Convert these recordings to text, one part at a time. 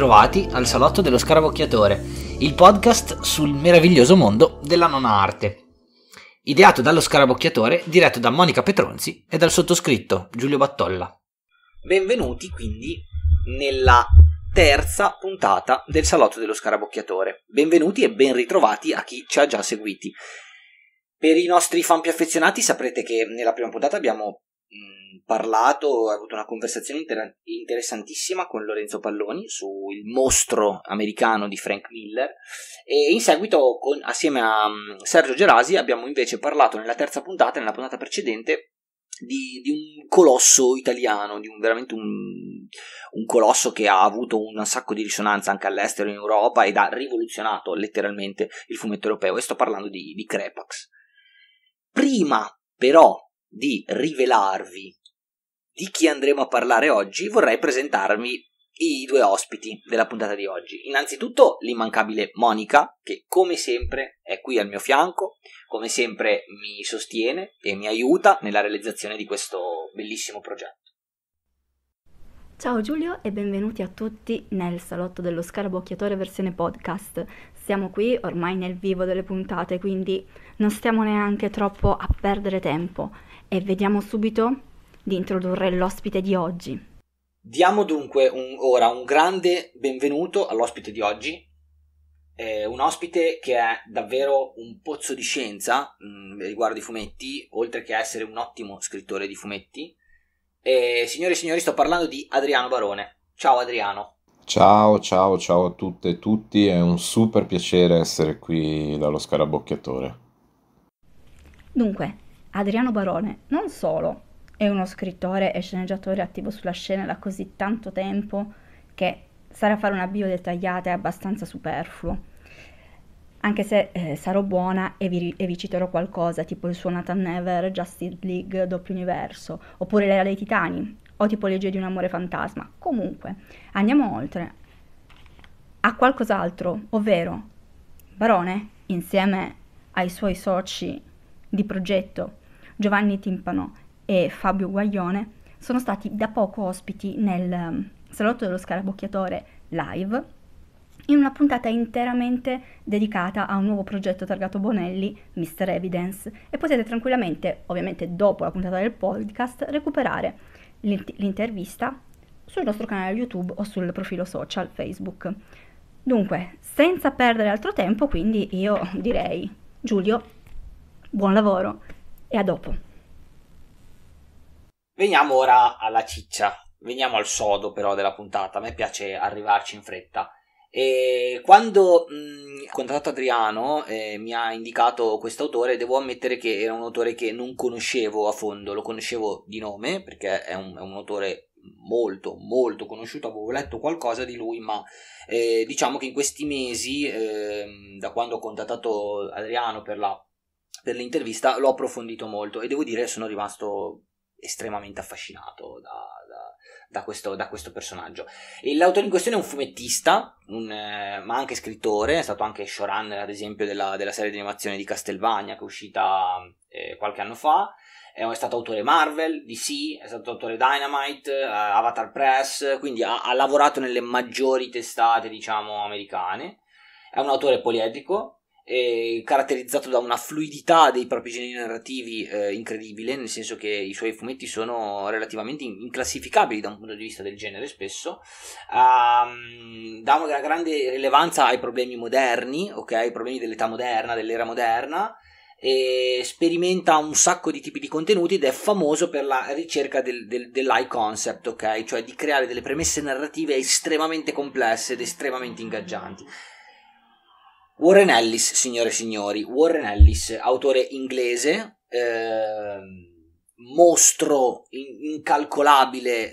ritrovati al Salotto dello Scarabocchiatore, il podcast sul meraviglioso mondo della nona arte. Ideato dallo Scarabocchiatore, diretto da Monica Petronzi e dal sottoscritto Giulio Battolla. Benvenuti quindi nella terza puntata del Salotto dello Scarabocchiatore. Benvenuti e ben ritrovati a chi ci ha già seguiti. Per i nostri fan più affezionati saprete che nella prima puntata abbiamo mh, parlato, ho avuto una conversazione inter- interessantissima con Lorenzo Palloni sul mostro americano di Frank Miller e in seguito con, assieme a mh, Sergio Gerasi abbiamo invece parlato nella terza puntata, nella puntata precedente, di, di un colosso italiano, di un, veramente un, un colosso che ha avuto un sacco di risonanza anche all'estero in Europa ed ha rivoluzionato letteralmente il fumetto europeo e sto parlando di, di Crepax. Prima però di rivelarvi di chi andremo a parlare oggi, vorrei presentarmi i due ospiti della puntata di oggi. Innanzitutto l'immancabile Monica, che come sempre è qui al mio fianco, come sempre mi sostiene e mi aiuta nella realizzazione di questo bellissimo progetto. Ciao Giulio e benvenuti a tutti nel salotto dello scarabocchiatore versione podcast. Siamo qui ormai nel vivo delle puntate, quindi non stiamo neanche troppo a perdere tempo e vediamo subito di introdurre l'ospite di oggi. Diamo dunque un, ora un grande benvenuto all'ospite di oggi, eh, un ospite che è davvero un pozzo di scienza mh, mm, riguardo i fumetti, oltre che essere un ottimo scrittore di fumetti. Eh, signore e signori, sto parlando di Adriano Barone. Ciao Adriano. Ciao, ciao, ciao a tutte e tutti, è un super piacere essere qui dallo scarabocchiatore. Dunque, Adriano Barone non solo è uno scrittore e sceneggiatore attivo sulla scena da così tanto tempo che sarà fare una bio dettagliata è abbastanza superfluo. Anche se eh, sarò buona e vi, e vi, citerò qualcosa, tipo il suo Nathan Never, Justice League, Doppio Universo, oppure L'era dei Titani, o tipo Legge di un amore fantasma. Comunque, andiamo oltre a qualcos'altro, ovvero Barone, insieme ai suoi soci di progetto Giovanni Timpano e Fabio Guaglione sono stati da poco ospiti nel ehm, Salotto dello Scarabocchiatore live in una puntata interamente dedicata a un nuovo progetto targato Bonelli, Mr. Evidence, e potete tranquillamente, ovviamente dopo la puntata del podcast, recuperare l'int- l'intervista sul nostro canale YouTube o sul profilo social Facebook. Dunque, senza perdere altro tempo, quindi io direi, Giulio, buon lavoro e a dopo. Veniamo ora alla ciccia, veniamo al sodo però della puntata, a me piace arrivarci in fretta. E quando mh, mm, ho contattato Adriano eh, mi ha indicato questo autore, devo ammettere che era un autore che non conoscevo a fondo, lo conoscevo di nome perché è un, è un autore molto molto conosciuto, avevo letto qualcosa di lui, ma eh, diciamo che in questi mesi, eh, da quando ho contattato Adriano per la per l'intervista l'ho approfondito molto e devo dire sono rimasto estremamente affascinato da, da, da, questo, da questo, personaggio. E l'autore in questione è un fumettista, un, eh, ma anche scrittore, è stato anche showrunner ad esempio della, della serie di animazione di Castelvania che è uscita eh, qualche anno fa, è, è, stato autore Marvel, DC, è stato autore Dynamite, eh, Avatar Press, quindi ha, ha lavorato nelle maggiori testate diciamo americane, è un autore poliedrico, eh, caratterizzato da una fluidità dei propri geni narrativi eh, incredibile, nel senso che i suoi fumetti sono relativamente inclassificabili da un punto di vista del genere spesso, um, dà una grande rilevanza ai problemi moderni, ok, ai problemi dell'età moderna, dell'era moderna, e sperimenta un sacco di tipi di contenuti ed è famoso per la ricerca del, del, dell'high concept, ok? Cioè di creare delle premesse narrative estremamente complesse ed estremamente ingaggianti. Warren Ellis, signore e signori, Warren Ellis, autore inglese, eh, mostro incalcolabile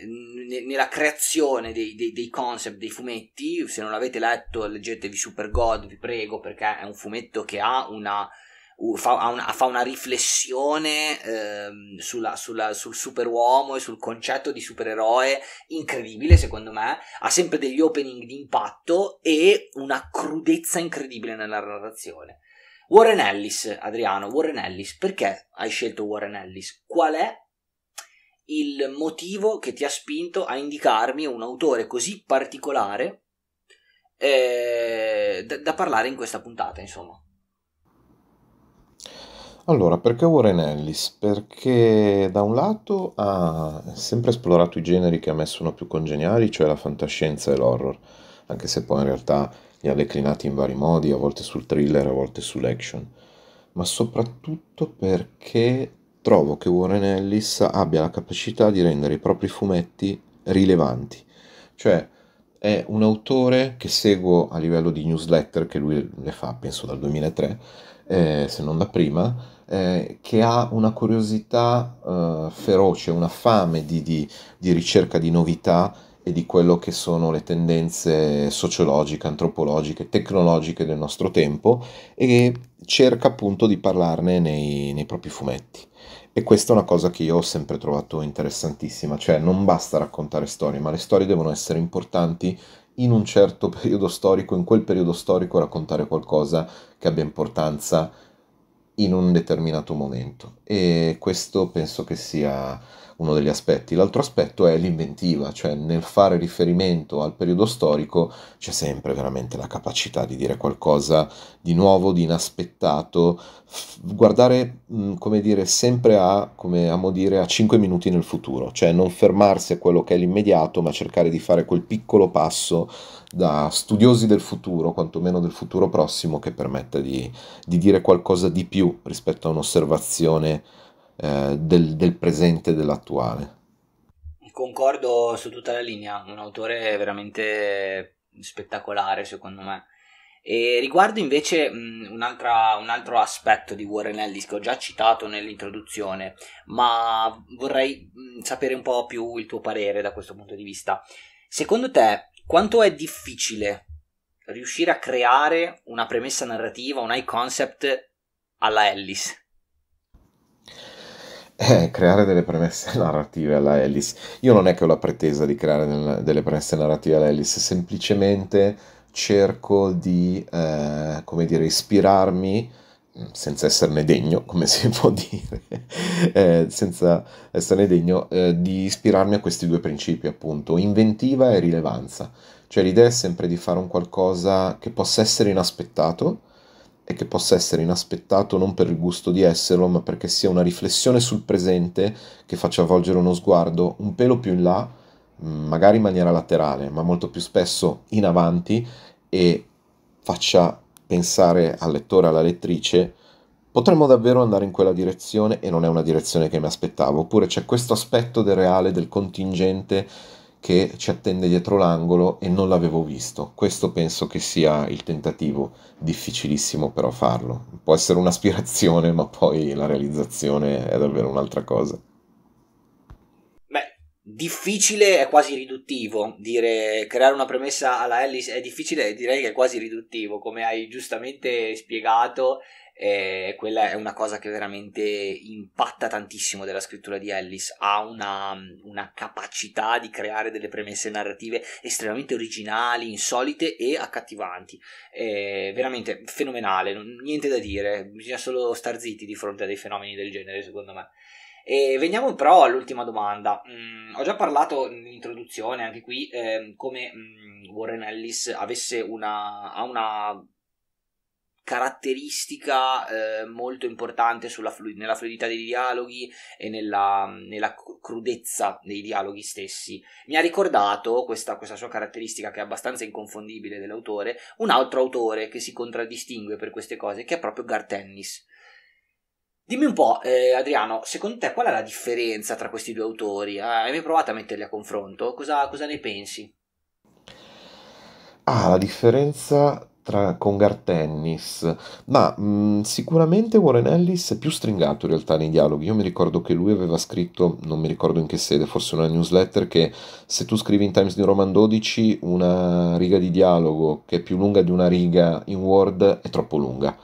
nella creazione dei, dei, dei, concept, dei fumetti. Se non l'avete letto, leggetevi Super God, vi prego, perché è un fumetto che ha una fa, una, fa una riflessione ehm, sulla, sulla, sul superuomo e sul concetto di supereroe incredibile, secondo me. Ha sempre degli opening di impatto e una crudezza incredibile nella narrazione. Warren Ellis, Adriano, Warren Ellis, perché hai scelto Warren Ellis? Qual è il motivo che ti ha spinto a indicarmi un autore così particolare eh, da, da parlare in questa puntata, insomma? Allora, perché Warren Ellis? Perché da un lato ha sempre esplorato i generi che a me sono più congeniali, cioè la fantascienza e l'horror, anche se poi in realtà li ha declinati in vari modi, a volte sul thriller, a volte sull'action, ma soprattutto perché trovo che Warren Ellis abbia la capacità di rendere i propri fumetti rilevanti, cioè è un autore che seguo a livello di newsletter, che lui le fa penso dal 2003, eh, se non da prima, eh, che ha una curiosità eh, feroce, una fame di, di, di, ricerca di novità e di quello che sono le tendenze sociologiche, antropologiche, tecnologiche del nostro tempo e cerca appunto di parlarne nei, nei propri fumetti. E questa è una cosa che io ho sempre trovato interessantissima, cioè non basta raccontare storie, ma le storie devono essere importanti in un certo periodo storico, in quel periodo storico raccontare qualcosa che abbia importanza in un determinato momento e questo penso che sia uno degli aspetti. L'altro aspetto è l'inventiva, cioè nel fare riferimento al periodo storico c'è sempre veramente la capacità di dire qualcosa di nuovo, di inaspettato, guardare, come dire, sempre a, come amo dire, a 5 minuti nel futuro, cioè non fermarsi a quello che è l'immediato, ma cercare di fare quel piccolo passo da studiosi del futuro, quantomeno del futuro prossimo, che permetta di, di dire qualcosa di più rispetto a un'osservazione eh, del, del presente e dell'attuale. Concordo su tutta la linea, un autore veramente spettacolare secondo me. E riguardo invece mh, un, altra, un altro aspetto di Warren Ellis che ho già citato nell'introduzione, ma vorrei mh, sapere un po' più il tuo parere da questo punto di vista. Secondo te, quanto è difficile riuscire a creare una premessa narrativa, un high concept alla Ellis? è eh, creare delle premesse narrative alla Alice. Io non è che ho la pretesa di creare delle premesse narrative alla Alice, semplicemente cerco di, eh, come dire, ispirarmi mm, senza esserne degno, come si può dire, eh, senza esserne degno, eh, di ispirarmi a questi due principi, appunto, inventiva e rilevanza. Cioè l'idea è sempre di fare un qualcosa che possa essere inaspettato, e che possa essere inaspettato non per il gusto di esserlo, ma perché sia una riflessione sul presente che faccia volgere uno sguardo un pelo più in là, mm, magari in maniera laterale, ma molto più spesso in avanti e faccia pensare al lettore, alla lettrice, potremmo davvero andare in quella direzione e non è una direzione che mi aspettavo, oppure c'è questo aspetto del reale, del contingente, che ci attende dietro l'angolo e non l'avevo visto. Questo penso che sia il tentativo, difficilissimo però farlo. Può essere un'aspirazione, ma poi la realizzazione è davvero un'altra cosa. difficile è quasi riduttivo, dire creare una premessa alla Ellis è difficile, direi che è quasi riduttivo, come hai giustamente spiegato eh, quella è una cosa che veramente impatta tantissimo della scrittura di Ellis, ha una, una, capacità di creare delle premesse narrative estremamente originali, insolite e accattivanti, eh, veramente fenomenale, niente da dire, bisogna solo star zitti di fronte a dei fenomeni del genere secondo me. E veniamo però all'ultima domanda. Mm, ho già parlato nell'introduzione anche qui eh, come mm, Warren Ellis avesse una, ha una caratteristica eh, molto importante flu- nella fluidità dei dialoghi e nella, nella, crudezza dei dialoghi stessi. Mi ha ricordato questa, questa, sua caratteristica che è abbastanza inconfondibile dell'autore, un altro autore che si contraddistingue per queste cose, che è proprio Gartennis. Dimmi un po', eh, Adriano, secondo te qual è la differenza tra questi due autori? Eh, hai mai provato a metterli a confronto? cosa, cosa ne pensi? Ah, la differenza tra, con Gartennis, ma mh, mm, sicuramente Warren Ellis è più stringato in realtà nei dialoghi. Io mi ricordo che lui aveva scritto, non mi ricordo in che sede, forse una newsletter, che se tu scrivi in Times New Roman 12 una riga di dialogo che è più lunga di una riga in Word è troppo lunga.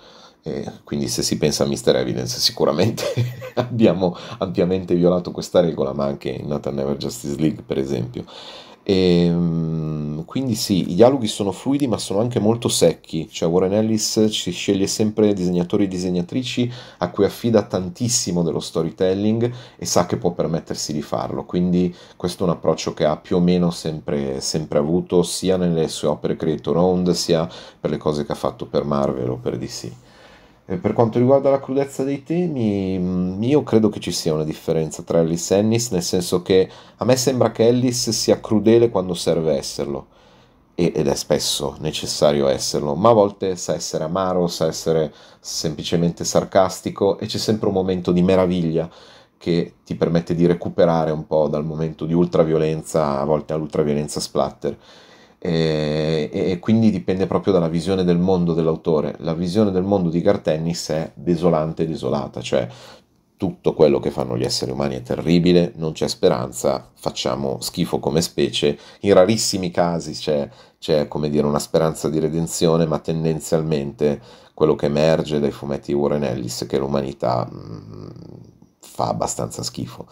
E quindi se si pensa a Mr. Evidence sicuramente abbiamo ampiamente violato questa regola, ma anche in Nathan Never Justice League per esempio. E, ehm, quindi sì, i dialoghi sono fluidi ma sono anche molto secchi, cioè Warren Ellis ci sceglie sempre disegnatori e disegnatrici a cui affida tantissimo dello storytelling e sa che può permettersi di farlo, quindi questo è un approccio che ha più o meno sempre, sempre avuto sia nelle sue opere Creator Owned sia per le cose che ha fatto per Marvel o per DC. Eh, per quanto riguarda la crudezza dei temi, mm, io credo che ci sia una differenza tra Ellis e Ennis, nel senso che a me sembra che Ellis sia crudele quando serve esserlo, ed è spesso necessario esserlo, ma a volte sa essere amaro, sa essere semplicemente sarcastico e c'è sempre un momento di meraviglia che ti permette di recuperare un po' dal momento di ultraviolenza, a volte all'ultraviolenza splatter e, e, quindi dipende proprio dalla visione del mondo dell'autore. La visione del mondo di Gartennis è desolante e desolata, cioè tutto quello che fanno gli esseri umani è terribile, non c'è speranza, facciamo schifo come specie, in rarissimi casi c'è, c'è come dire una speranza di redenzione, ma tendenzialmente quello che emerge dai fumetti di Warren Ellis è che l'umanità mh, mm, fa abbastanza schifo.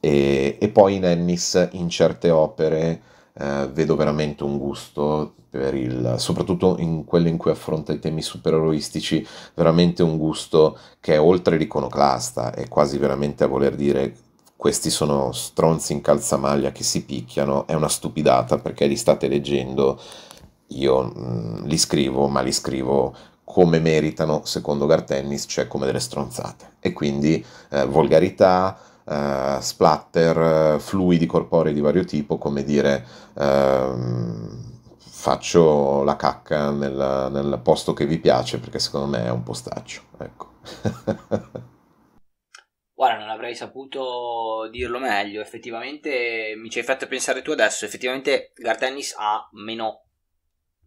E, e poi in Ennis, in certe opere, eh, vedo veramente un gusto per il, soprattutto in quello in cui affronta i temi supereroistici, veramente un gusto che è oltre l'iconoclasta, è quasi veramente a voler dire questi sono stronzi in calzamaglia che si picchiano, è una stupidata perché li state leggendo, io mh, mm, li scrivo, ma li scrivo come meritano, secondo Gartennis, cioè come delle stronzate. E quindi eh, volgarità, uh, splatter, eh, fluidi corporei di vario tipo, come dire uh, faccio la cacca nel, nel, posto che vi piace, perché secondo me è un postaccio. Ecco. Guarda, non avrei saputo dirlo meglio, effettivamente mi ci hai fatto pensare tu adesso, effettivamente Gardenis ha meno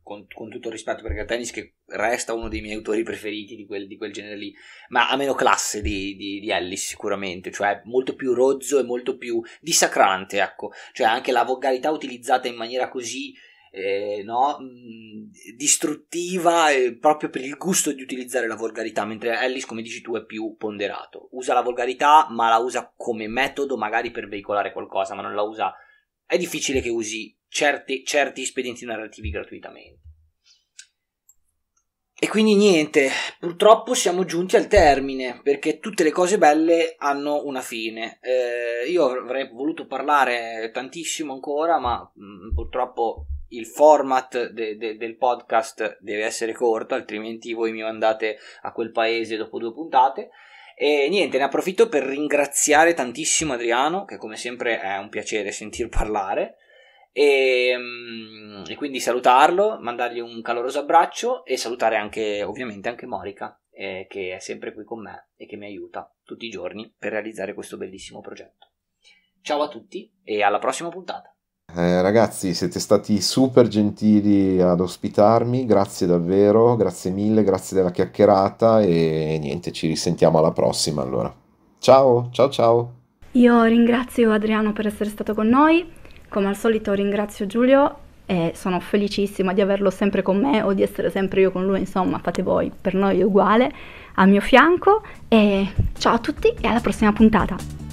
con, con, tutto il rispetto per Tennis che resta uno dei miei autori preferiti di quel, di quel genere lì, ma ha meno classe di, di, di, Ellis sicuramente, cioè molto più rozzo e molto più dissacrante, ecco, cioè anche la volgarità utilizzata in maniera così... Eh, no? Mm, distruttiva eh, proprio per il gusto di utilizzare la volgarità, mentre Ellis, come dici tu, è più ponderato. Usa la volgarità, ma la usa come metodo magari per veicolare qualcosa, ma non la usa è difficile che usi certi, certi spedienti narrativi gratuitamente. E quindi niente, purtroppo siamo giunti al termine, perché tutte le cose belle hanno una fine. Eh, io avrei voluto parlare tantissimo ancora, ma mh, mm, purtroppo il format de- de- del podcast deve essere corto, altrimenti voi mi mandate a quel paese dopo due puntate. E niente, ne approfitto per ringraziare tantissimo Adriano, che come sempre è un piacere sentir parlare. E, ehm, e quindi salutarlo, mandargli un caloroso abbraccio e salutare anche, ovviamente, anche Morica, eh, che è sempre qui con me e che mi aiuta tutti i giorni per realizzare questo bellissimo progetto. Ciao a tutti e alla prossima puntata. Eh, ragazzi, siete stati super gentili ad ospitarmi, grazie davvero, grazie mille, grazie della chiacchierata e niente, ci risentiamo alla prossima allora. Ciao, ciao ciao. Io ringrazio Adriano per essere stato con noi, come al solito ringrazio Giulio e sono felicissima di averlo sempre con me o di essere sempre io con lui, insomma, fate voi, per noi è uguale, al mio fianco e ciao a tutti e alla prossima puntata.